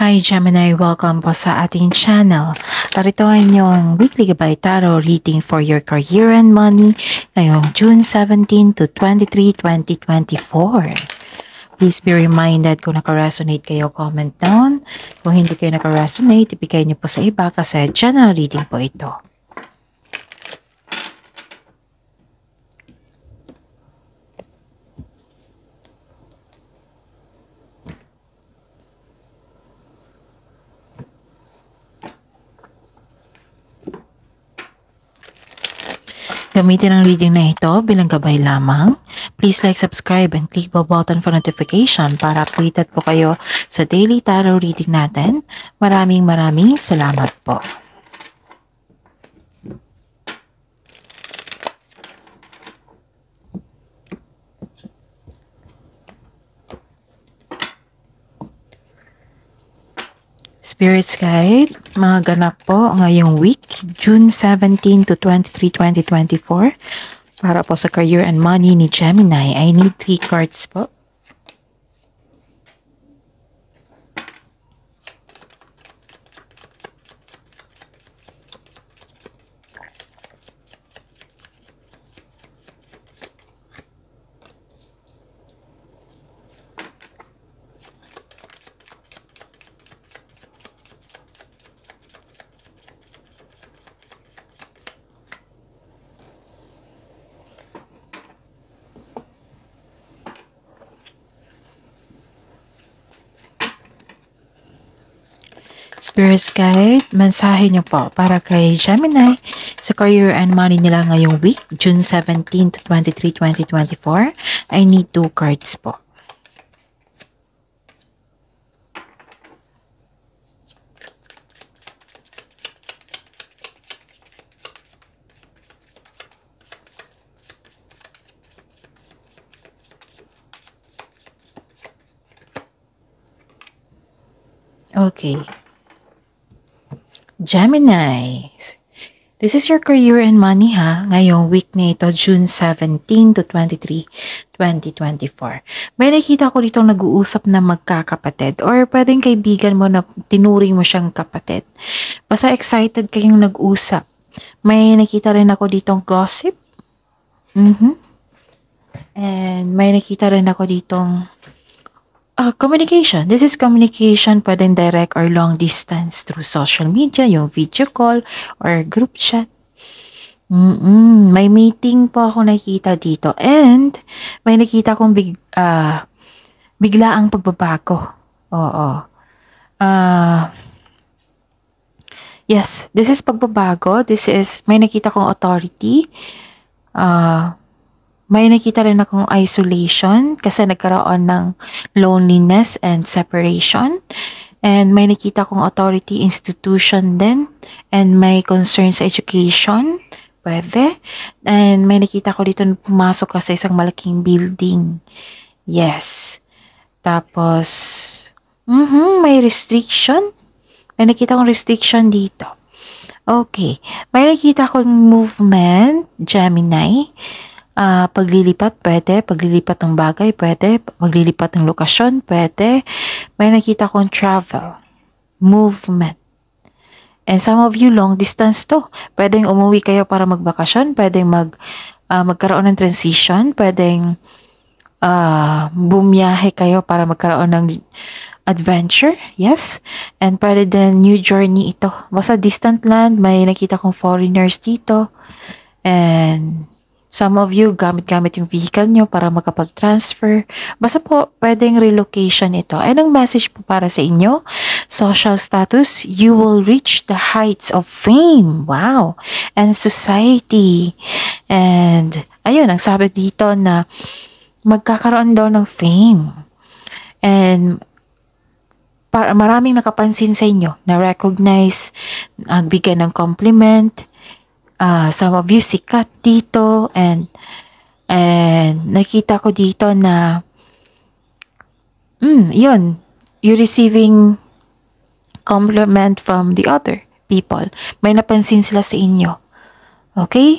Hi Gemini, welcome po sa ating channel. Narito ang inyong weekly gabay tarot reading for your career and money ngayong June 17 to 23, 2024. Please be reminded kung nakaresonate kayo, comment down. Kung hindi kayo nakaresonate, ibigay niyo po sa iba kasi general reading po ito. Gamitin ang reading na ito bilang gabay lamang. Please like, subscribe, and click the button for notification para updated po kayo sa daily tarot reading natin. Maraming maraming salamat po. Spirits Guide, mga ganap po ngayong week, June 17 to 23, 2024. Para po sa career and money ni Gemini, I need 3 cards po. Spirit's Guide, mensahe niyo po para kay Gemini sa career and money nila ngayong week, June 17 to 23, 2024. I need two cards po. Okay. Geminis, this is your career and money ha, ngayong week na ito, June 17 to 23, 2024. May nakita ko dito nag-uusap na magkakapatid or pwedeng kaibigan mo na tinuring mo siyang kapatid. Basta excited kayong nag-usap. May nakita rin ako ditong gossip. Mm-hmm. And may nakita rin ako ditong Uh, communication. This is communication pwedeng direct or long distance through social media, yung video call or group chat. Mm-mm, may meeting po ako nakita dito and may nakita kong big, uh, bigla ang pagbabago. Oo. Uh, yes, this is pagbabago. This is, may nakita kong authority. Uh, may nakita rin akong isolation kasi nagkaroon ng loneliness and separation. And may nakita kong authority institution din. And may concerns sa education. Pwede. And may nakita ko dito na pumasok ka sa isang malaking building. Yes. Tapos, mm -hmm, may restriction. May nakita kong restriction dito. Okay. May nakita kong movement, Gemini. Gemini uh, paglilipat, pwede. Paglilipat ng bagay, pwede. Paglilipat ng lokasyon, pwede. May nakita kong travel, movement. And some of you long distance to. Pwedeng umuwi kayo para magbakasyon, pwedeng mag, uh, magkaroon ng transition, pwedeng uh, bumiyahe kayo para magkaroon ng adventure, yes. And pwede din new journey ito. Basta distant land, may nakita kong foreigners dito. And Some of you, gamit-gamit yung vehicle nyo para makapag-transfer. Basta po, pwedeng relocation ito. And ang message po para sa inyo, social status, you will reach the heights of fame. Wow! And society. And, ayun, ang sabi dito na magkakaroon daw ng fame. And, para maraming nakapansin sa inyo, na recognize, ang bigyan ng compliment, uh, ah, some of you sikat dito and and nakita ko dito na mm, yun, you receiving compliment from the other people. May napansin sila sa inyo. Okay?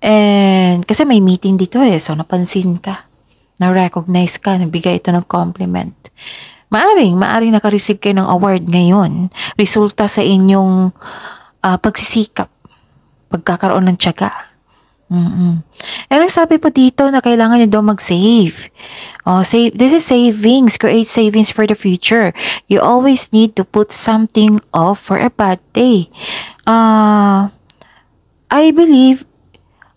And kasi may meeting dito eh, so napansin ka. Na-recognize ka, nagbigay ito ng compliment. Maaring, maaring naka-receive kayo ng award ngayon. Resulta sa inyong uh, pagsisikap, pagkakaroon ng tiyaga. Mm-mm. And ang sabi po dito na kailangan nyo daw mag-save. Oh, save. This is savings. Create savings for the future. You always need to put something off for a bad day. Uh, I believe,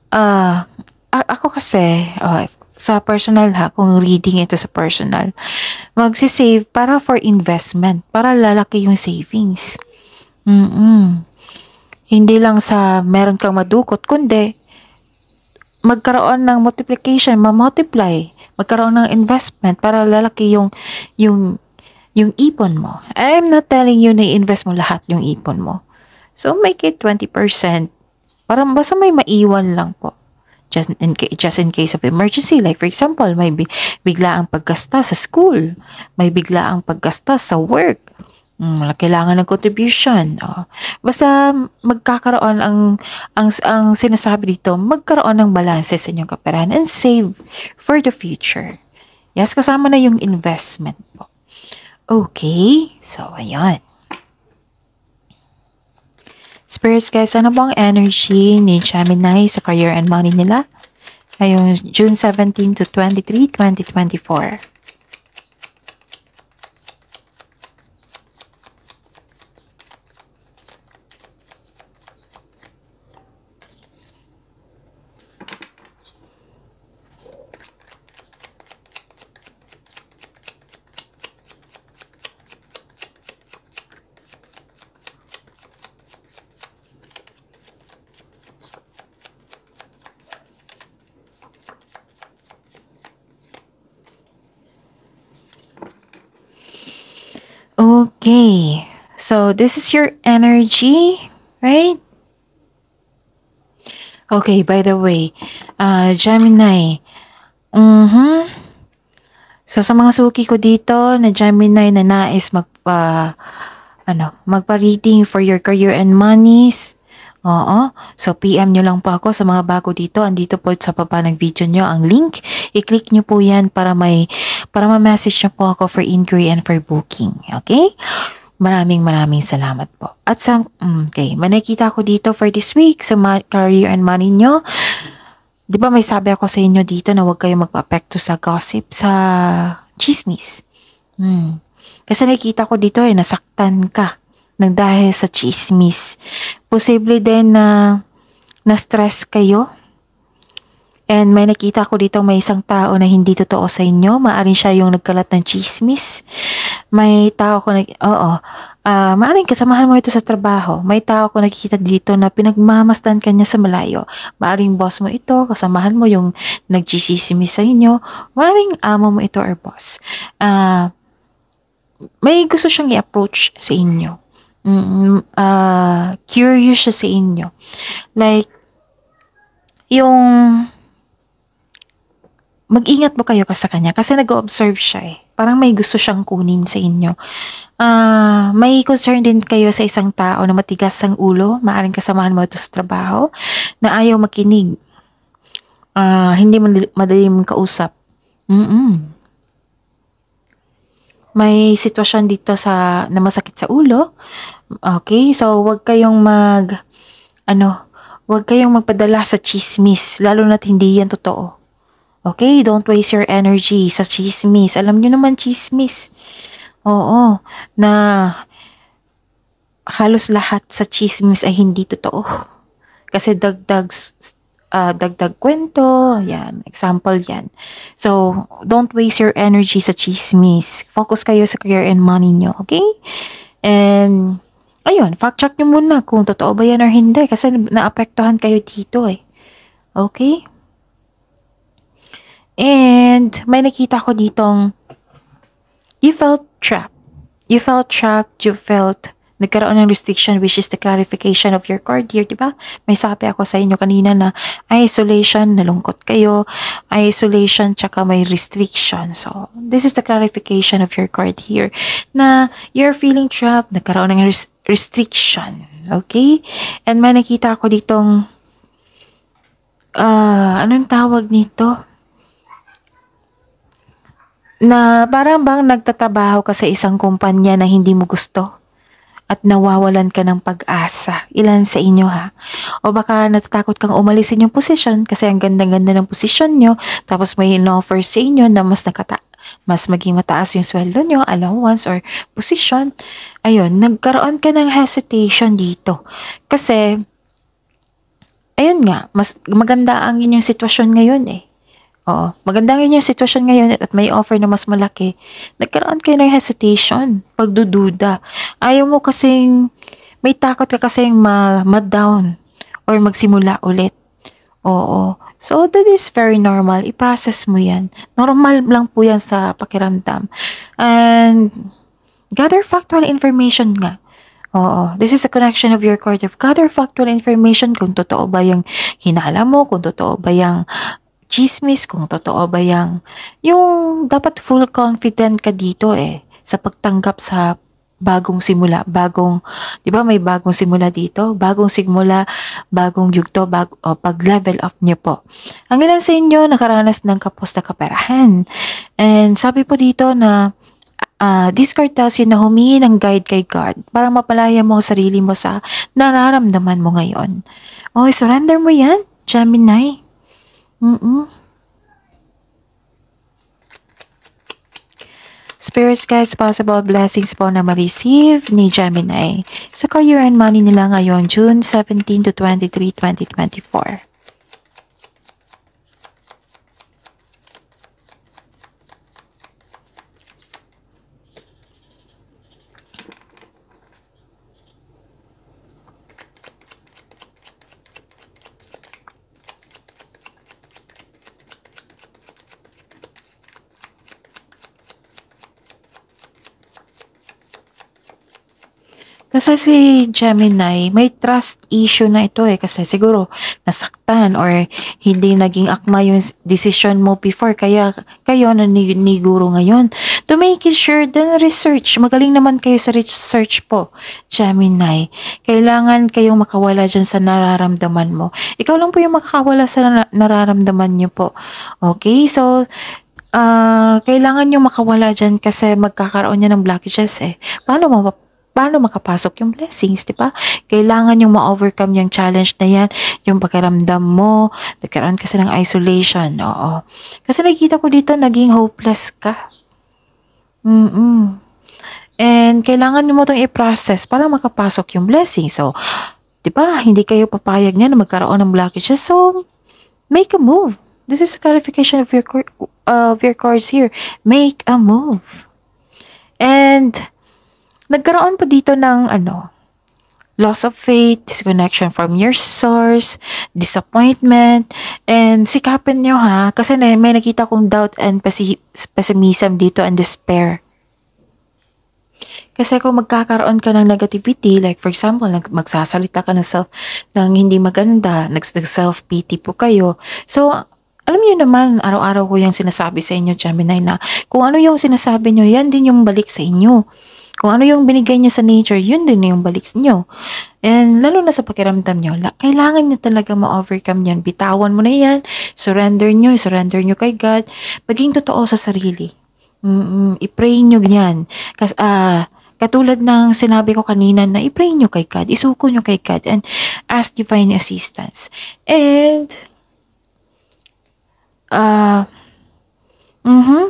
uh, ako kasi, oh, sa personal ha, kung reading ito sa personal, magsisave para for investment, para lalaki yung savings. Mm-mm. Hindi lang sa meron kang madukot, kundi magkaroon ng multiplication, ma-multiply, magkaroon ng investment para lalaki yung, yung, yung ipon mo. I'm not telling you na invest mo lahat yung ipon mo. So, make it 20%. Parang basta may maiwan lang po. Just in, just in case of emergency. Like for example, may bigla ang pagkasta sa school. May bigla ang pagkasta sa work Mm, kailangan ng contribution. Oh. Basta magkakaroon ang, ang, ang sinasabi dito, magkaroon ng balance sa inyong kaperahan and save for the future. Yes, kasama na yung investment po. Okay, so ayan. Spirits guys, ano bang energy ni Gemini sa career and money nila? Ngayong June 17 to 23, 2024. Okay, so this is your energy, right? Okay, by the way, uh, Gemini, mm-hmm. So sa mga suki ko dito na Gemini na nais magpa, uh, ano, magpa-reading for your career and money, Oo, so PM nyo lang po ako sa mga bago dito. Andito po sa papa ng video nyo ang link. I-click nyo po yan para may para ma-message nyo po ako for inquiry and for booking. Okay? Maraming maraming salamat po. At sa, mm, okay, manakita ko dito for this week sa career and money nyo. Di ba may sabi ako sa inyo dito na huwag kayo magpa-apekto sa gossip, sa chismis. Hmm. Kasi nakita ko dito eh, nasaktan ka ng dahil sa chismis. Posible din na na-stress kayo. And may nakita ko dito may isang tao na hindi totoo sa inyo. Maaring siya yung nagkalat ng chismis. May tao ko, nag oo, uh, maaring kasamahan mo ito sa trabaho. May tao ko nakikita dito na pinagmamasdan kanya sa malayo. Maaring boss mo ito, kasamahan mo yung nagchismis sa inyo. Maaring amo mo ito or boss. Uh, may gusto siyang i-approach sa inyo mm, uh, curious siya sa inyo. Like, yung mag-ingat ba kayo ka sa kanya? Kasi nag-observe siya eh. Parang may gusto siyang kunin sa inyo. Uh, may concern din kayo sa isang tao na matigas ang ulo, maaaring kasamahan mo ito sa trabaho, na ayaw makinig. Uh, hindi madali, madali kausap. Mm-mm may sitwasyon dito sa na masakit sa ulo. Okay, so huwag kayong mag ano, huwag kayong magpadala sa chismis, lalo na't hindi yan totoo. Okay, don't waste your energy sa chismis. Alam niyo naman chismis. Oo, na halos lahat sa chismis ay hindi totoo. Kasi dagdag uh, dagdag kwento. Yan, example yan. So, don't waste your energy sa chismis. Focus kayo sa career and money nyo, okay? And, ayun, fact check nyo muna kung totoo ba yan or hindi kasi naapektuhan kayo dito eh. Okay? And, may nakita ko ditong you felt trapped. You felt trapped, you felt nagkaroon ng restriction which is the clarification of your card year, di ba? May sabi ako sa inyo kanina na isolation, nalungkot kayo, isolation, tsaka may restriction. So, this is the clarification of your card here na you're feeling trapped, nagkaroon ng res restriction. Okay? And may nakita ako ditong uh, anong tawag nito? Na parang bang nagtatrabaho ka sa isang kumpanya na hindi mo gusto? at nawawalan ka ng pag-asa. Ilan sa inyo ha? O baka natatakot kang umalisin yung position kasi ang ganda-ganda ng position nyo tapos may in-offer sa inyo na mas nakata mas maging mataas yung sweldo nyo, allowance, or position, ayun, nagkaroon ka ng hesitation dito. Kasi, ayun nga, mas maganda ang inyong sitwasyon ngayon eh. Oo, magandang inyong sitwasyon ngayon at may offer na mas malaki. Nagkaroon kayo ng hesitation, pagdududa. Ayaw mo kasing, may takot ka kasing ma-down or magsimula ulit. Oo. So, that is very normal. I-process mo yan. Normal lang po yan sa pakiramdam. And, gather factual information nga. Oo. This is a connection of your court of gather factual information kung totoo ba yung hinala mo, kung totoo ba yung chismis kung totoo ba yang yung dapat full confident ka dito eh sa pagtanggap sa bagong simula, bagong, 'di ba may bagong simula dito, bagong simula, bagong yugto, bag, o, pag level up niyo po. Ang ilan sa inyo nakaranas ng kapos na kaperahan. And sabi po dito na uh, ah, discard tells you na humingi ng guide kay God para mapalaya mo ang sarili mo sa nararamdaman mo ngayon. oh surrender mo yan, Gemini. Mm-mm. Spirits guys, possible blessings po na ma-receive ni Gemini sa career and money nila ngayon, June 17 to 23, 2024. Kasi si Gemini, may trust issue na ito eh. Kasi siguro nasaktan or hindi naging akma yung decision mo before. Kaya kayo na ni, ngayon. To make it sure, then research. Magaling naman kayo sa research po, Gemini. Kailangan kayong makawala dyan sa nararamdaman mo. Ikaw lang po yung makakawala sa nararamdaman niyo po. Okay, so uh, kailangan yung makawala dyan kasi magkakaroon niya ng blockages eh. Paano mo paano makapasok yung blessings, di ba? Kailangan yung ma-overcome yung challenge na yan, yung pakiramdam mo, nagkaroon kasi ng isolation, oo. Kasi nakikita ko dito, naging hopeless ka. Mm-mm. And kailangan mo itong i-process para makapasok yung blessings. So, di ba, hindi kayo papayag niya na magkaroon ng blockages. So, make a move. This is clarification of your, uh, of your cards here. Make a move. And, Nagkaroon po dito ng ano, loss of faith, disconnection from your source, disappointment, and sikapin nyo ha, kasi may nakita kong doubt and pessimism dito and despair. Kasi kung magkakaroon ka ng negativity, like for example, magsasalita ka ng, self, ng hindi maganda, nag-self-pity po kayo. So, alam niyo naman, araw-araw ko yung sinasabi sa inyo, Gemini, na kung ano yung sinasabi niyo, yan din yung balik sa inyo. Kung ano yung binigay niya sa nature, yun din yung balik niyo. And lalo na sa pakiramdam niyo, kailangan niya talaga ma-overcome yan. Bitawan mo na yan, surrender niyo, surrender niyo kay God. Maging totoo sa sarili. Mm-mm, i-pray niyo ganyan. Kasi, ah, uh, Katulad ng sinabi ko kanina na i-pray nyo kay God, isuko nyo kay God, and ask divine assistance. And, uh, mm-hmm,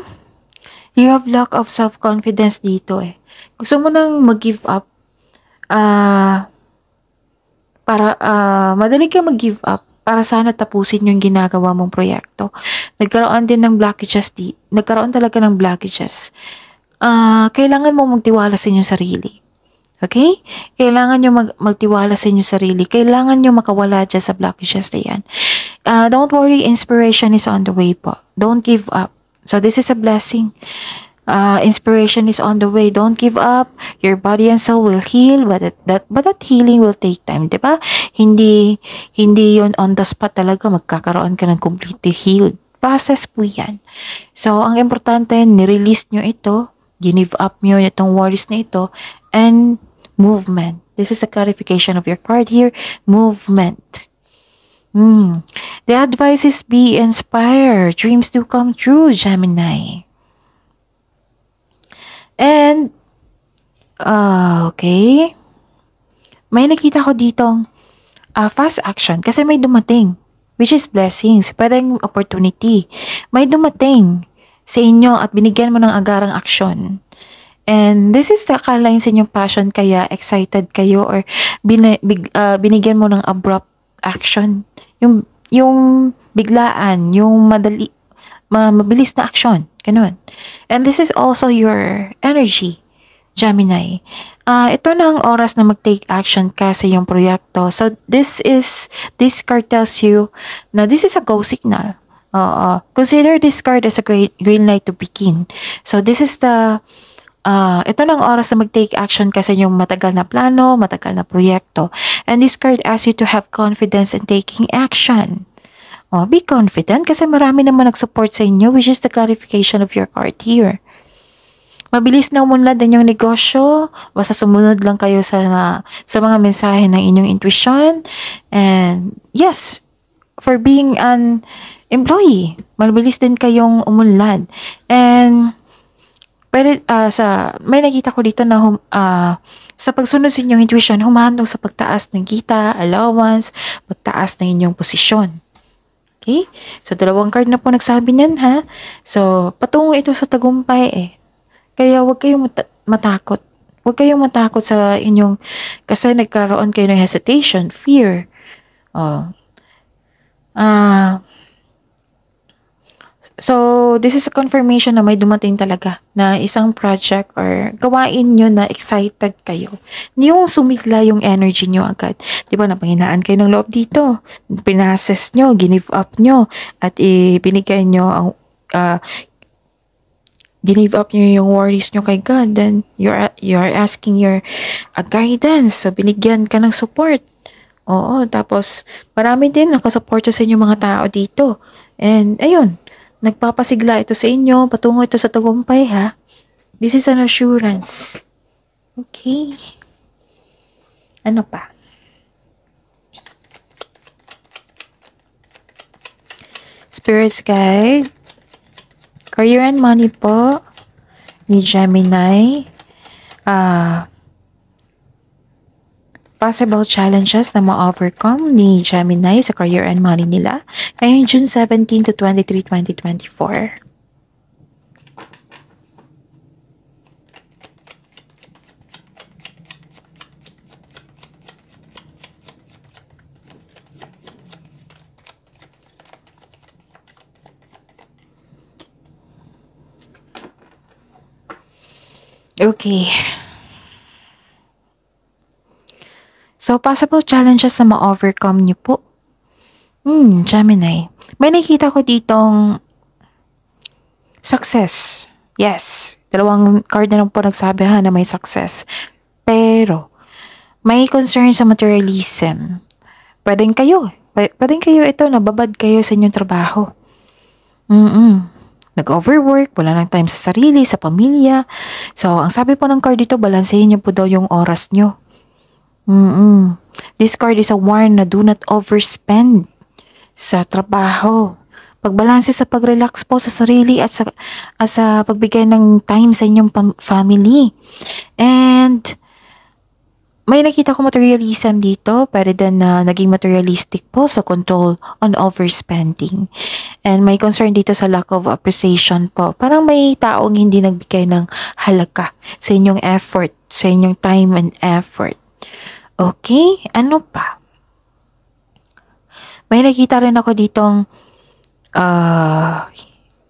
you have lack of self-confidence dito eh gusto mo nang mag-give up, ah, uh, para, uh, madali ka mag-give up para sana tapusin yung ginagawa mong proyekto. Nagkaroon din ng blockages, di, nagkaroon talaga ng blockages. Uh, kailangan mo magtiwala sa inyong sarili. Okay? Kailangan nyo mag magtiwala sa inyong sarili. Kailangan nyo makawala dyan sa blockages na yan. Uh, don't worry, inspiration is on the way po. Don't give up. So this is a blessing uh, inspiration is on the way. Don't give up. Your body and soul will heal, but that, but that healing will take time, 'di ba? Hindi hindi 'yon on the spot talaga magkakaroon ka ng completely healed. Process po 'yan. So, ang importante, ni-release niyo ito, give up niyo itong worries na ito and movement. This is a clarification of your card here, movement. Mm. The advice is be inspired. Dreams do come true, Gemini. And, uh, okay. May nakita ko ditong uh, fast action kasi may dumating, which is blessings, pwedeng opportunity. May dumating sa inyo at binigyan mo ng agarang aksyon. And this is the kaline sa inyong passion kaya excited kayo or bin, big, uh, binigyan mo ng abrupt action. Yung, yung biglaan, yung madali, ma mabilis na action. Ganun. And this is also your energy, Gemini. Uh, ito na ang oras na mag-take action ka sa iyong proyekto. So, this is, this card tells you na this is a go signal. Uh, uh, consider this card as a great green light to begin. So, this is the Uh, ito na ang oras na mag-take action ka sa iyong matagal na plano, matagal na proyekto. And this card asks you to have confidence in taking action. Oh, be confident kasi marami naman nag-support sa inyo which is the clarification of your card here. Mabilis na umunlad din yung negosyo. Basta sumunod lang kayo sa, sa mga mensahe ng inyong intuition. And yes, for being an employee, mabilis din kayong umunlad. And pwede, uh, sa, may nakita ko dito na hum, uh, sa pagsunod sa inyong intuition, humahantong sa pagtaas ng kita, allowance, pagtaas ng inyong posisyon. Okay? So, dalawang card na po nagsabi niyan, ha? So, patungo ito sa tagumpay, eh. Kaya, huwag kayong mat- matakot. Huwag kayong matakot sa inyong, kasi nagkaroon kayo ng hesitation, fear. Oh. Ah, uh, So, this is a confirmation na may dumating talaga na isang project or gawain nyo na excited kayo. Yung sumigla yung energy nyo agad. Di ba, napanghinaan kayo ng loob dito. Pinases nyo, ginive up nyo, at ibinigay nyo ang uh, ginive up nyo yung worries nyo kay God. Then, you're, you're asking your uh, guidance. So, binigyan ka ng support. Oo, tapos marami din nakasuporta sa inyo mga tao dito. And ayun, Nagpapasigla ito sa inyo, patungo ito sa tagumpay ha. This is an assurance. Okay. Ano pa? Spirit Guide. Career and Money po ni Gemini. Ah, uh, possible challenges na ma-overcome ni Gemini sa career and money nila ngayong June 17 to 23, 2024. Okay. So, possible challenges na ma-overcome niyo po. Hmm, Gemini. May nakita ko ditong success. Yes, dalawang card na lang po nagsabi ha na may success. Pero, may concern sa materialism. Pwedeng kayo. Pwedeng kayo ito, nababad kayo sa inyong trabaho. Mm-mm nag-overwork, wala nang time sa sarili, sa pamilya. So, ang sabi po ng card dito, balansehin niyo po daw yung oras niyo. Mm-mm. This card is a warn na do not overspend sa trabaho. Pagbalanse sa pagrelax po sa sarili at sa, at sa pagbigay ng time sa inyong family. And may nakita ko materialism dito, pero din na uh, naging materialistic po sa control on overspending. And may concern dito sa lack of appreciation po. Parang may taong hindi nagbigay ng halaga sa inyong effort, sa inyong time and effort. Okay, ano pa? May nakita rin ako ditong uh,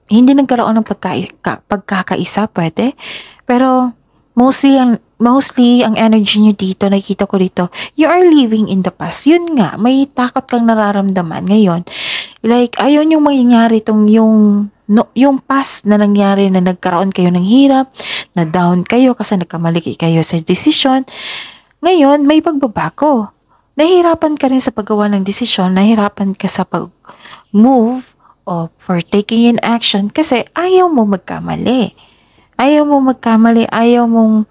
hindi nagkaroon ng pagka, pagkakaisa pwede. Pero mostly ang, mostly ang energy nyo dito, nakita ko dito, you are living in the past. Yun nga, may takot kang nararamdaman ngayon. Like, ayun yung mangyayari itong yung no, yung past na nangyari na nagkaroon kayo ng hirap, na down kayo kasi nagkamali kayo sa decision, ngayon, may pagbabago. Nahirapan ka rin sa paggawa ng desisyon, nahirapan ka sa pag-move o for taking in action kasi ayaw mo magkamali. Ayaw mo magkamali, ayaw mong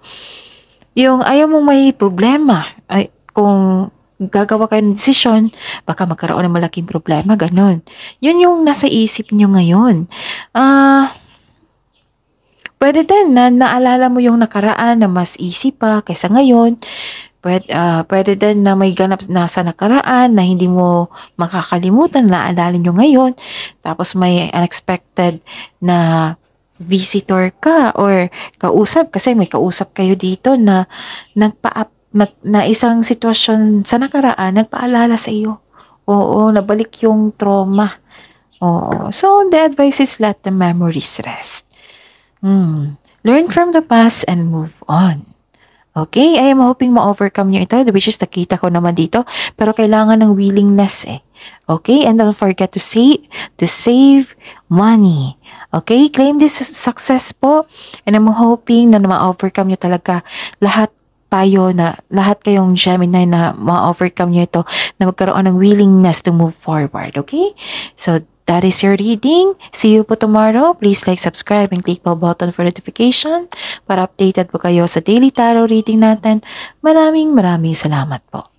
yung ayaw mong may problema. Ay, kung gagawa kayo ng desisyon, baka magkaroon ng malaking problema, ganun. Yun yung nasa isip nyo ngayon. Ah... Uh, Pwede din na naalala mo yung nakaraan na mas easy pa kaysa ngayon. Pwede, uh, ah, pwede din na may ganap na sa nakaraan na hindi mo makakalimutan, naaalala nyo ngayon. Tapos may unexpected na visitor ka or kausap kasi may kausap kayo dito na nagpa nag, na isang sitwasyon sa nakaraan nagpaalala sa iyo. Oo, nabalik yung trauma. Oo. So, the advice is let the memories rest. Hmm. Learn from the past and move on. Okay, I am hoping ma-overcome nyo ito, which is nakita ko naman dito, pero kailangan ng willingness eh. Okay, and don't forget to save, to save money. Okay, claim this success po, and I'm hoping na ma-overcome nyo talaga lahat tayo na lahat kayong Gemini na ma-overcome nyo ito na magkaroon ng willingness to move forward, okay? So, That is your reading. See you po tomorrow. Please like, subscribe, and click bell button for notification para updated po kayo sa daily tarot reading natin. Maraming maraming salamat po.